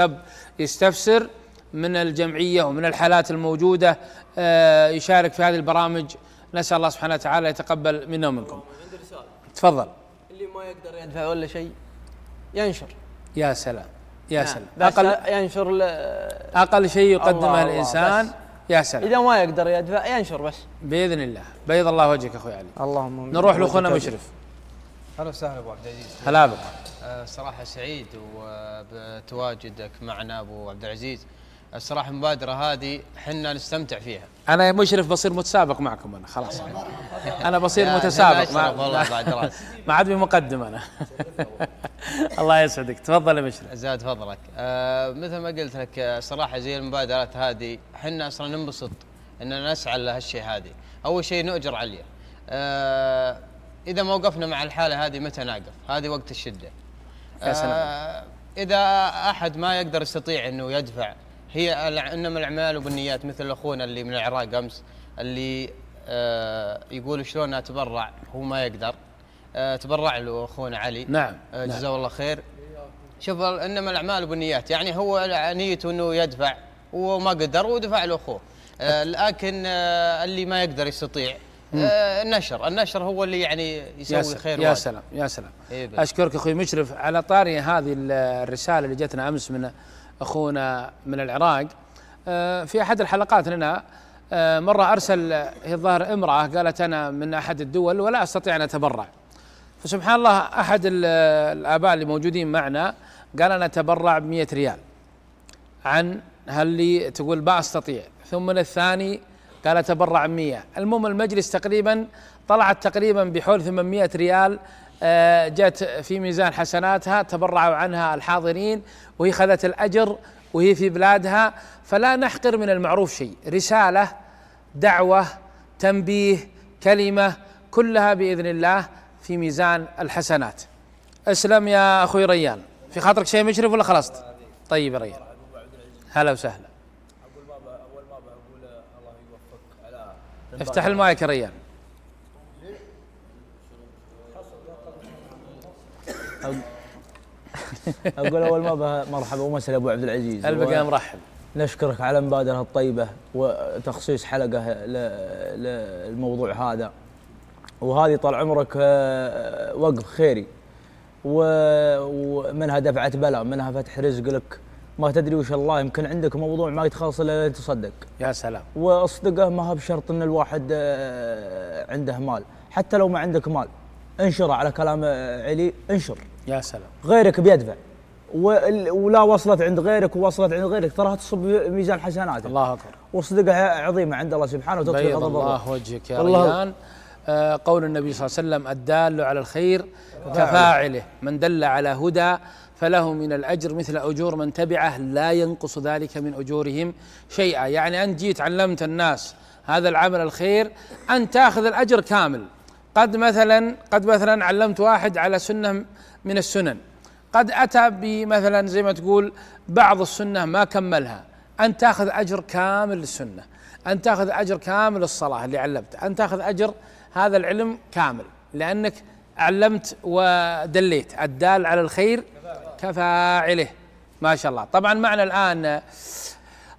الشاب يستفسر من الجمعيه ومن الحالات الموجوده آه، يشارك في هذه البرامج نسال الله سبحانه وتعالى يتقبل منا ومنكم. عندي رساله تفضل. اللي ما يقدر يدفع ولا شيء ينشر. يا سلام يا نعم. سلام اقل ينشر ل... اقل شيء يقدمه الله الانسان الله يا سلام اذا ما يقدر يدفع ينشر بس باذن الله بيض الله وجهك اخوي علي اللهم نروح لاخونا مشرف. اهلا وسهلا ابو عبد العزيز. هلا بك. آه، صراحه سعيد وبتواجدك معنا ابو عبد العزيز الصراحه آه، المبادره هذه حنا نستمتع فيها انا يا مشرف بصير متسابق معكم انا خلاص انا بصير متسابق مع والله بعد راس ما عاد مقدم انا الله يسعدك تفضل يا مشرف زاد فضلك آه مثل ما قلت لك آه، صراحه زي المبادرات هذه حنا اصلا ننبسط اننا نسعى لهالشيء هذه اول شيء نؤجر عليه آه اذا ما وقفنا مع الحاله هذه متى نقف هذه وقت الشده يا سلام آه اذا احد ما يقدر يستطيع انه يدفع هي انما الاعمال وبالنيات مثل اخونا اللي من العراق امس اللي آه يقول شلون اتبرع هو ما يقدر آه تبرع له اخونا علي نعم آه نعم. جزاه نعم. الله خير شوف انما الاعمال بالنيات يعني هو نيته انه يدفع وما قدر ودفع له آه لكن آه اللي ما يقدر يستطيع آه، النشر النشر هو اللي يعني يسوي يا خير يا سلام يا إيه، سلام إيه اشكرك اخوي مشرف على طاري هذه الرساله اللي جتنا امس من اخونا من العراق آه، في احد الحلقات لنا آه، مره ارسل هي الظاهر امراه قالت انا من احد الدول ولا استطيع ان اتبرع فسبحان الله احد الاباء اللي موجودين معنا قال انا اتبرع ب 100 ريال عن هل لي تقول ما استطيع ثم الثاني قال اتبرع 100 المهم المجلس تقريبا طلعت تقريبا بحول 800 ريال آه، جت في ميزان حسناتها تبرعوا عنها الحاضرين وهي خذت الاجر وهي في بلادها فلا نحقر من المعروف شيء رساله دعوه تنبيه كلمه كلها باذن الله في ميزان الحسنات اسلم يا اخوي ريان في خاطرك شيء مشرف ولا خلصت طيب يا ريان هلا وسهلا افتح المايك يا ريال اقول اول ما مرحبا ومسهلا ابو عبد العزيز البقى مرحب نشكرك على المبادره الطيبه وتخصيص حلقه للموضوع هذا وهذه طال عمرك آه، وقف خيري ومنها دفعه بلا منها فتح رزق لك ما تدري وش الله يمكن عندك موضوع ما يتخلص الا تصدق يا سلام واصدقه ما هو بشرط ان الواحد آه، عنده مال حتى لو ما عندك مال انشر على كلام آه، علي انشر يا سلام غيرك بيدفع ولا وصلت عند غيرك ووصلت عند غيرك تراها تصب ميزان حسناتك الله اكبر وصدقها عظيمه عند الله سبحانه وتعالى غضب الله وجهك يا الله ريان آه، قول النبي صلى الله عليه وسلم الدال على الخير كفاعله من دل على هدى فله من الأجر مثل أجور من تبعه لا ينقص ذلك من أجورهم شيئا يعني أنت جيت علمت الناس هذا العمل الخير أن تأخذ الأجر كامل قد مثلا قد مثلا علمت واحد على سنة من السنن قد أتى بمثلا زي ما تقول بعض السنة ما كملها أن تأخذ أجر كامل للسنة أن تأخذ أجر كامل الصلاة اللي علمت أن تأخذ أجر هذا العلم كامل لأنك علمت ودليت الدال على الخير كفاعله ما شاء الله طبعا معنا الآن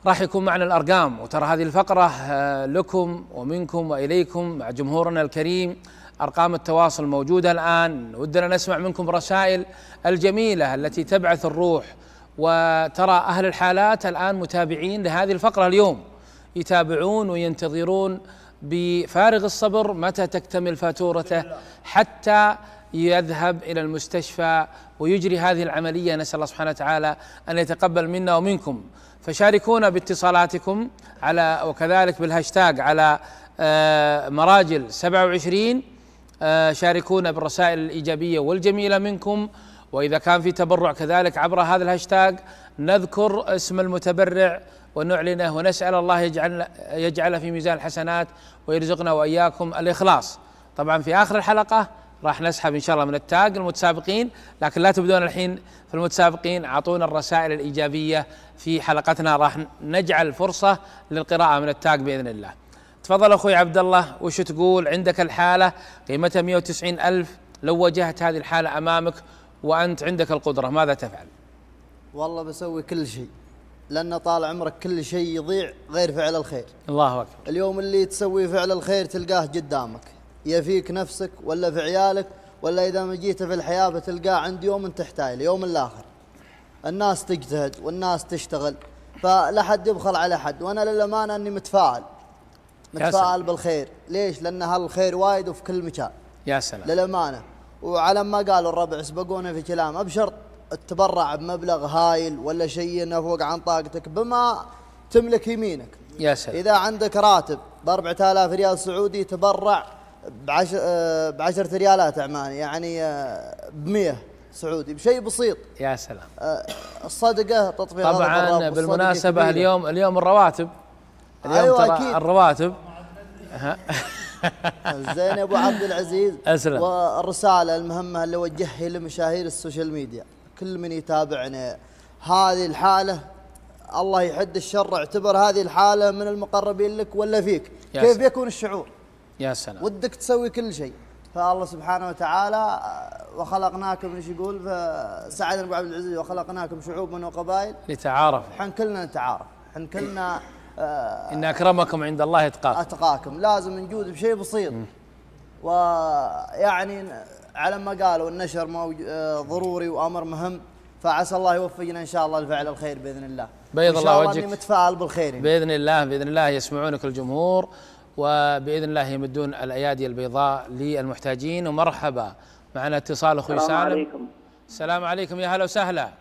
راح يكون معنا الأرقام وترى هذه الفقرة آه، لكم ومنكم وإليكم مع جمهورنا الكريم أرقام التواصل موجودة الآن ودنا نسمع منكم رسائل الجميلة التي تبعث الروح وترى أهل الحالات الآن متابعين لهذه الفقرة اليوم يتابعون وينتظرون بفارغ الصبر متى تكتمل فاتورته حتى يذهب الى المستشفى ويجري هذه العمليه نسال الله سبحانه وتعالى ان يتقبل منا ومنكم فشاركونا باتصالاتكم على وكذلك بالهاشتاج على آه، مراجل 27 آه، شاركونا بالرسائل الايجابيه والجميله منكم واذا كان في تبرع كذلك عبر هذا الهاشتاج نذكر اسم المتبرع ونعلنه ونسأل الله يجعل يجعله في ميزان الحسنات ويرزقنا وإياكم الإخلاص طبعا في آخر الحلقة راح نسحب إن شاء الله من التاج المتسابقين لكن لا تبدون الحين في المتسابقين أعطونا الرسائل الإيجابية في حلقتنا راح نجعل فرصة للقراءة من التاج بإذن الله تفضل أخوي عبد الله وش تقول عندك الحالة قيمتها 190 ألف لو واجهت هذه الحالة أمامك وأنت عندك القدرة ماذا تفعل والله بسوي كل شيء لأن طال عمرك كل شيء يضيع غير فعل الخير الله أكبر اليوم اللي تسوي فعل الخير تلقاه قدامك يا فيك نفسك ولا في عيالك ولا إذا ما جيت في الحياة بتلقاه عند يوم تحتاج اليوم الآخر الناس تجتهد والناس تشتغل فلا حد يبخل على حد وأنا للأمانة أني متفائل متفائل بالخير ليش لأن هالخير وايد وفي كل مكان يا سلام للأمانة وعلى ما قالوا الربع سبقونا في كلام ابشر تبرع بمبلغ هايل ولا شيء انه فوق عن طاقتك بما تملك يمينك يا سلام اذا عندك راتب ب 4000 ريال سعودي تبرع بعشر 10 ريالات عماني يعني آه، ب 100 سعودي بشيء بسيط يا سلام آه، الصدقه تطبيق طبعا بالمناسبه اليوم اليوم الرواتب اليوم أيوة ترى أكيد. الرواتب زين يا ابو عبد العزيز اسلم والرساله المهمه اللي وجهها لمشاهير السوشيال ميديا كل من يتابعنا هذه الحالة الله يحد الشر اعتبر هذه الحالة من المقربين لك ولا فيك كيف سلام. يكون الشعور يا سلام ودك تسوي كل شيء فالله سبحانه وتعالى وخلقناكم ايش يقول فسعد ابو عبد العزيز وخلقناكم شعوبا وقبائل لتعارف احنا كلنا نتعارف احنا كلنا آه ان اكرمكم عند الله اتقاكم اتقاكم لازم نجود بشيء بسيط ويعني على ما قالوا النشر آه، ضروري وامر مهم فعسى الله يوفقنا ان شاء الله لفعل الخير باذن الله بيض الله وجهك اني متفائل بالخير يعني. باذن الله باذن الله يسمعونك الجمهور وباذن الله يمدون الايادي البيضاء للمحتاجين ومرحبا معنا اتصال اخوي سالم السلام عليكم السلام عليكم يا هلا وسهلا